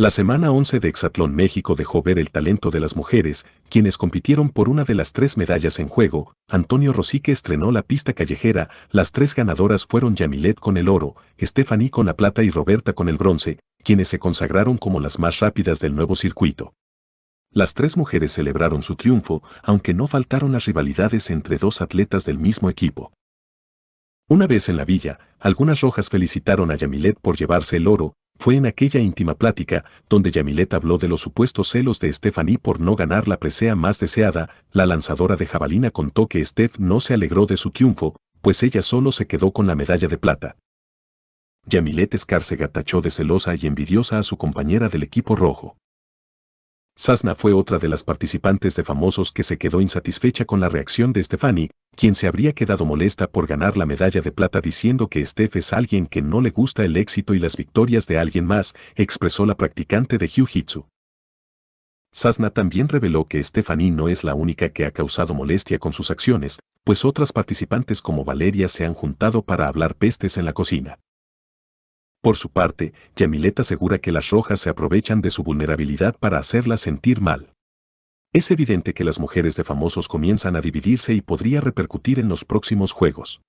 La semana 11 de Exatlón México dejó ver el talento de las mujeres, quienes compitieron por una de las tres medallas en juego. Antonio Rosique estrenó la pista callejera, las tres ganadoras fueron Yamilet con el oro, Stephanie con la plata y Roberta con el bronce, quienes se consagraron como las más rápidas del nuevo circuito. Las tres mujeres celebraron su triunfo, aunque no faltaron las rivalidades entre dos atletas del mismo equipo. Una vez en la villa, algunas rojas felicitaron a Yamilet por llevarse el oro, fue en aquella íntima plática donde Yamilet habló de los supuestos celos de Stephanie por no ganar la presea más deseada, la lanzadora de jabalina contó que Steph no se alegró de su triunfo, pues ella solo se quedó con la medalla de plata. Yamilet Escárcega tachó de celosa y envidiosa a su compañera del equipo rojo. Sasna fue otra de las participantes de famosos que se quedó insatisfecha con la reacción de Stephanie, quien se habría quedado molesta por ganar la medalla de plata diciendo que Steph es alguien que no le gusta el éxito y las victorias de alguien más, expresó la practicante de Jiu-Jitsu. Sasna también reveló que Stephanie no es la única que ha causado molestia con sus acciones, pues otras participantes como Valeria se han juntado para hablar pestes en la cocina. Por su parte, Yamilet asegura que las rojas se aprovechan de su vulnerabilidad para hacerla sentir mal. Es evidente que las mujeres de famosos comienzan a dividirse y podría repercutir en los próximos juegos.